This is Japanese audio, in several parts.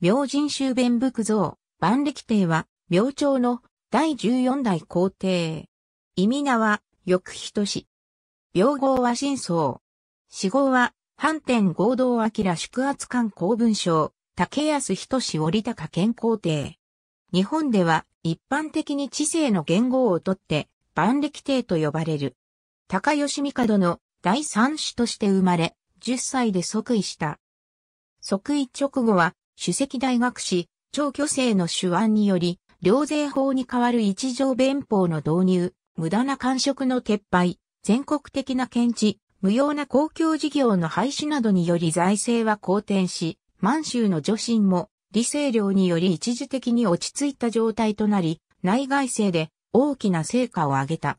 明神修弁仏像、万暦帝は、明朝の第14代皇帝。意味名は、翌人氏。病号は真相。死号は、反天合同明宿圧官公文書、竹安人氏折高健康帝。日本では、一般的に知性の言語をとって、万暦帝と呼ばれる。高吉帝の第三子として生まれ、10歳で即位した。即位直後は、主席大学士、長巨星の手腕により、両税法に代わる一条弁法の導入、無駄な官職の撤廃、全国的な検知、無用な公共事業の廃止などにより財政は好転し、満州の女神も、理性量により一時的に落ち着いた状態となり、内外政で大きな成果を上げた。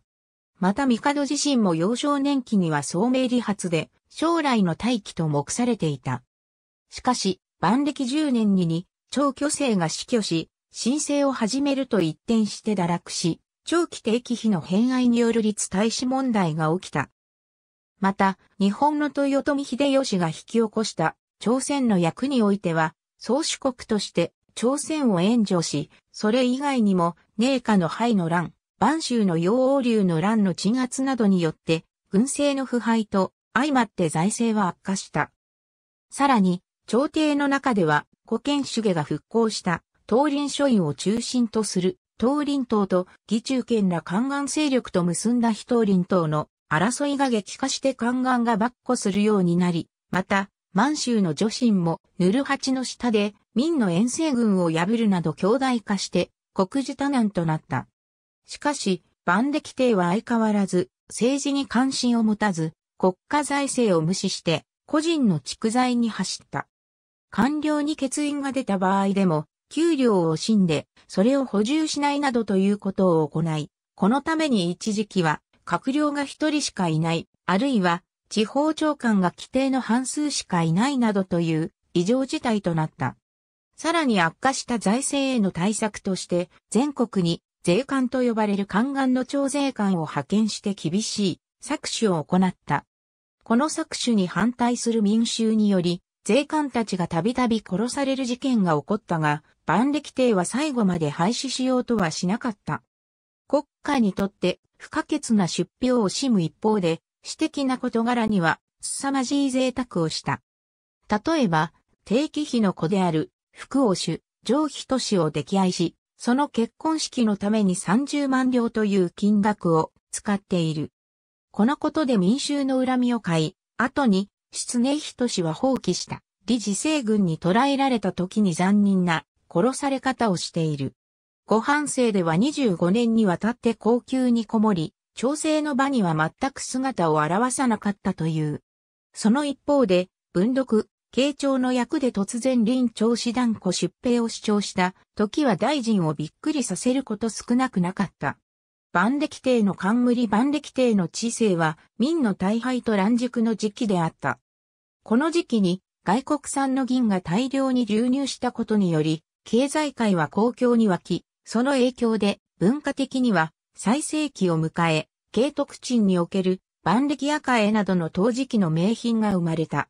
また帝自身も幼少年期には聡明理髪で、将来の大器と目されていた。しかし、万暦10年にに、長居生が死去し、申請を始めると一転して堕落し、長期定期費の偏愛による立大使問題が起きた。また、日本の豊臣秀吉が引き起こした朝鮮の役においては、宗主国として朝鮮を援助し、それ以外にも、寧夏の敗の乱、万州の陽王流の乱の鎮圧などによって、軍政の腐敗と相まって財政は悪化した。さらに、朝廷の中では、古剣主家が復興した、東林書院を中心とする、東林党と義中堅ら宦官勢力と結んだ非東林党の争いが激化して宦官が跋扈するようになり、また、満州の女神も、ヌルハチの下で、明の遠征軍を破るなど強大化して、国事多難となった。しかし、万歴帝は相変わらず、政治に関心を持たず、国家財政を無視して、個人の蓄財に走った。官僚に欠員が出た場合でも、給料を惜しんで、それを補充しないなどということを行い、このために一時期は、閣僚が一人しかいない、あるいは、地方長官が規定の半数しかいないなどという異常事態となった。さらに悪化した財政への対策として、全国に税関と呼ばれる官官の徴税官を派遣して厳しい搾取を行った。この搾取に反対する民衆により、税関たちがたびたび殺される事件が起こったが、万歴帝は最後まで廃止しようとはしなかった。国家にとって不可欠な出費を惜しむ一方で、私的な事柄には凄まじい贅沢をした。例えば、定期費の子である福王主、上妃都市を溺愛し、その結婚式のために30万両という金額を使っている。このことで民衆の恨みを買い、後に失人氏は放棄した。理事政軍に捕らえられた時に残忍な殺され方をしている。ご半生では25年にわたって高級にこもり、調整の場には全く姿を現さなかったという。その一方で、文読、慶長の役で突然臨長子団子出兵を主張した時は大臣をびっくりさせること少なくなかった。万暦帝の冠万暦帝の治世は、民の大敗と乱熟の時期であった。この時期に、外国産の銀が大量に流入したことにより、経済界は公共に湧き、その影響で、文化的には、最盛期を迎え、慶徳鎮における、万暦赤絵などの陶磁器の名品が生まれた。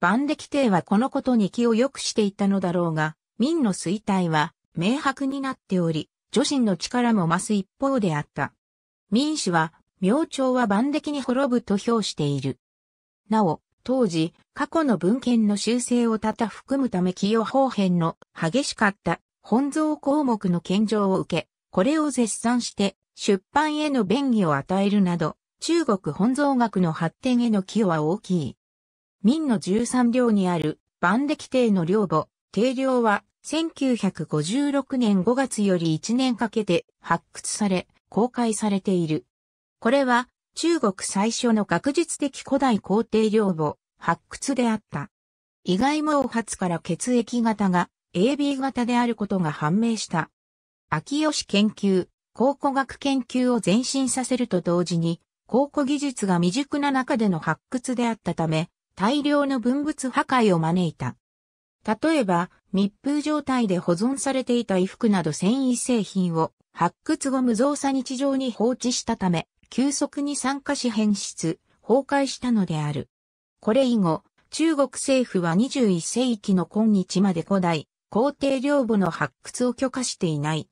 万暦帝はこのことに気を良くしていたのだろうが、民の衰退は明白になっており、女神の力も増す一方であった。民主は、明朝は万暦に滅ぶと評している。なお、当時、過去の文献の修正をたた含むため清方変の激しかった本蔵項目の献上を受け、これを絶賛して出版への便宜を与えるなど、中国本蔵学の発展への寄与は大きい。民の十三両にある万暦帝の領母、帝領は1956年5月より1年かけて発掘され、公開されている。これは中国最初の学術的古代皇帝陵墓発掘であった。意外毛髪から血液型が AB 型であることが判明した。秋吉研究、考古学研究を前進させると同時に、考古技術が未熟な中での発掘であったため、大量の文物破壊を招いた。例えば、密封状態で保存されていた衣服など繊維製品を発掘後無造作日常に放置したため、急速に酸化し変質、崩壊したのである。これ以後、中国政府は21世紀の今日まで古代、皇帝領母の発掘を許可していない。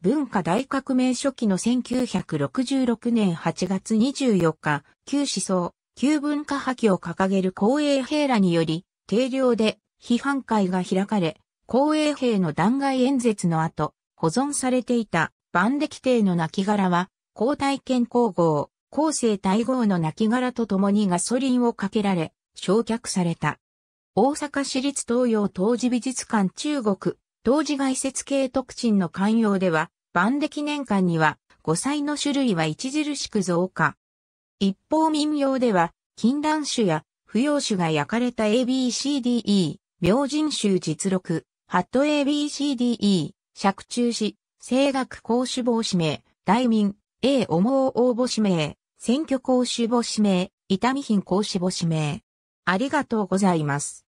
文化大革命初期の1966年8月24日、旧思想、旧文化破棄を掲げる公営兵らにより、定量で批判会が開かれ、公営兵の弾劾演説の後、保存されていた万歴帝の亡骸は、皇太権皇后、後世大号の亡骸と共にガソリンをかけられ、焼却された。大阪市立東洋当時美術館中国、当時外説系特鎮の寛容では、万歴年間には、五彩の種類は著しく増加。一方民謡では、禁断種や不要種が焼かれた ABCDE、明神衆実録、ハット ABCDE、釈中し、声楽公主母指名、大民、A 思う応募指名、選挙公主母指名、痛み品公主母指名。ありがとうございます。